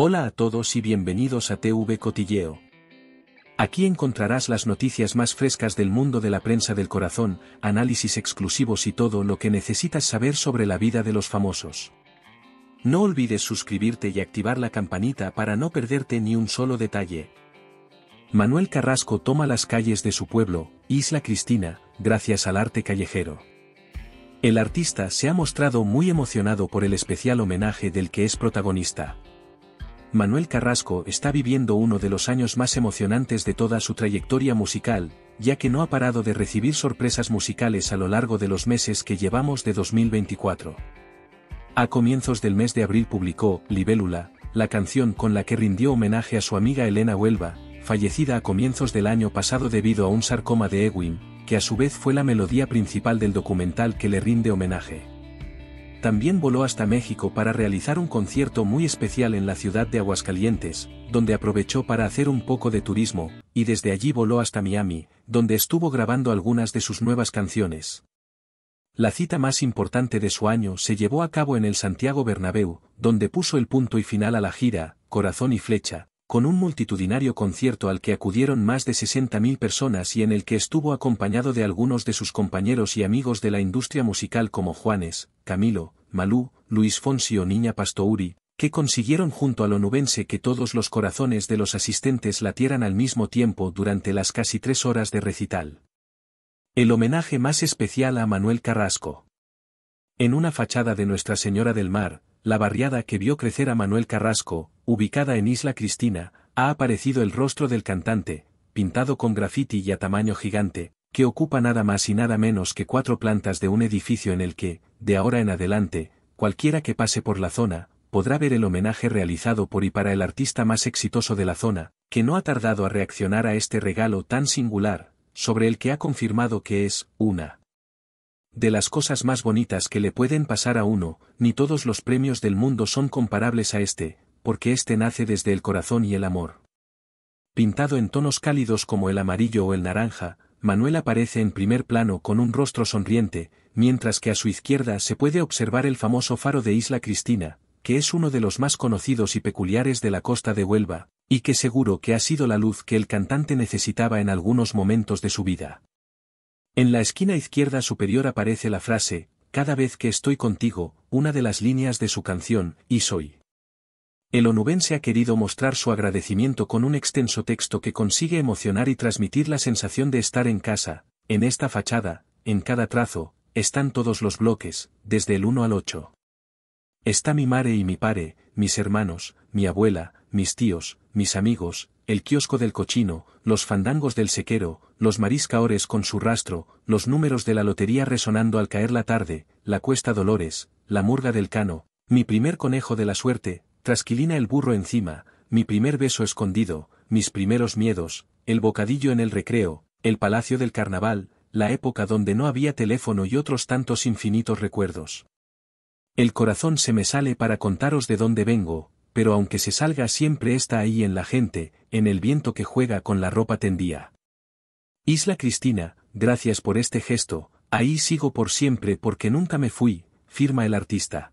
Hola a todos y bienvenidos a TV Cotilleo. Aquí encontrarás las noticias más frescas del mundo de la prensa del corazón, análisis exclusivos y todo lo que necesitas saber sobre la vida de los famosos. No olvides suscribirte y activar la campanita para no perderte ni un solo detalle. Manuel Carrasco toma las calles de su pueblo, Isla Cristina, gracias al arte callejero. El artista se ha mostrado muy emocionado por el especial homenaje del que es protagonista. Manuel Carrasco está viviendo uno de los años más emocionantes de toda su trayectoria musical, ya que no ha parado de recibir sorpresas musicales a lo largo de los meses que llevamos de 2024. A comienzos del mes de abril publicó Libélula, la canción con la que rindió homenaje a su amiga Elena Huelva, fallecida a comienzos del año pasado debido a un sarcoma de Ewing, que a su vez fue la melodía principal del documental que le rinde homenaje también voló hasta México para realizar un concierto muy especial en la ciudad de Aguascalientes, donde aprovechó para hacer un poco de turismo, y desde allí voló hasta Miami, donde estuvo grabando algunas de sus nuevas canciones. La cita más importante de su año se llevó a cabo en el Santiago Bernabéu, donde puso el punto y final a la gira, Corazón y Flecha, con un multitudinario concierto al que acudieron más de 60.000 personas y en el que estuvo acompañado de algunos de sus compañeros y amigos de la industria musical como Juanes, Camilo, Malú, Luis Fonsi o Niña Pastouri, que consiguieron junto al onubense que todos los corazones de los asistentes latieran al mismo tiempo durante las casi tres horas de recital. El homenaje más especial a Manuel Carrasco. En una fachada de Nuestra Señora del Mar, la barriada que vio crecer a Manuel Carrasco, ubicada en Isla Cristina, ha aparecido el rostro del cantante, pintado con graffiti y a tamaño gigante, que ocupa nada más y nada menos que cuatro plantas de un edificio en el que, de ahora en adelante, cualquiera que pase por la zona, podrá ver el homenaje realizado por y para el artista más exitoso de la zona, que no ha tardado a reaccionar a este regalo tan singular, sobre el que ha confirmado que es, una de las cosas más bonitas que le pueden pasar a uno, ni todos los premios del mundo son comparables a este, porque éste nace desde el corazón y el amor. Pintado en tonos cálidos como el amarillo o el naranja, Manuel aparece en primer plano con un rostro sonriente, mientras que a su izquierda se puede observar el famoso faro de Isla Cristina, que es uno de los más conocidos y peculiares de la costa de Huelva, y que seguro que ha sido la luz que el cantante necesitaba en algunos momentos de su vida. En la esquina izquierda superior aparece la frase, cada vez que estoy contigo, una de las líneas de su canción, y soy. El onubense ha querido mostrar su agradecimiento con un extenso texto que consigue emocionar y transmitir la sensación de estar en casa, en esta fachada, en cada trazo, están todos los bloques, desde el 1 al 8. Está mi mare y mi pare, mis hermanos, mi abuela, mis tíos, mis amigos, el kiosco del cochino, los fandangos del sequero, los mariscaores con su rastro, los números de la lotería resonando al caer la tarde, la cuesta Dolores, la murga del cano, mi primer conejo de la suerte, Trasquilina el burro encima, mi primer beso escondido, mis primeros miedos, el bocadillo en el recreo, el palacio del carnaval, la época donde no había teléfono y otros tantos infinitos recuerdos. El corazón se me sale para contaros de dónde vengo, pero aunque se salga siempre está ahí en la gente, en el viento que juega con la ropa tendía. Isla Cristina, gracias por este gesto, ahí sigo por siempre porque nunca me fui, firma el artista.